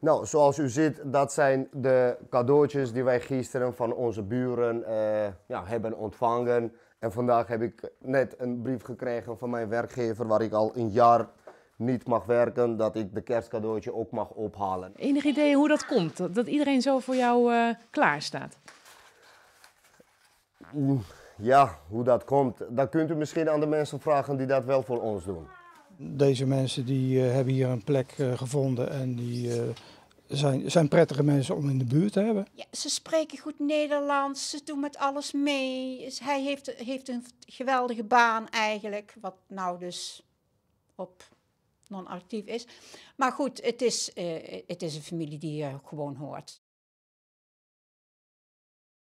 Nou, zoals u ziet, dat zijn de cadeautjes die wij gisteren van onze buren eh, ja, hebben ontvangen. En vandaag heb ik net een brief gekregen van mijn werkgever waar ik al een jaar niet mag werken, dat ik de kerstcadeautje ook mag ophalen. Enig idee hoe dat komt, dat, iedereen zo voor jou uh, klaar staat? Mm, ja, hoe dat komt, dat kunt u misschien aan de mensen vragen die dat wel voor ons doen. Deze mensen die, eh, hebben hier een plek eh, gevonden en die eh, zijn, zijn prettige mensen om in de buurt te hebben. Ja, ze spreken goed Nederlands, ze doen met alles mee. Hij heeft, heeft een geweldige baan eigenlijk, wat nou dus op non-actief is. Maar goed, het is, het is een familie die hier gewoon hoort.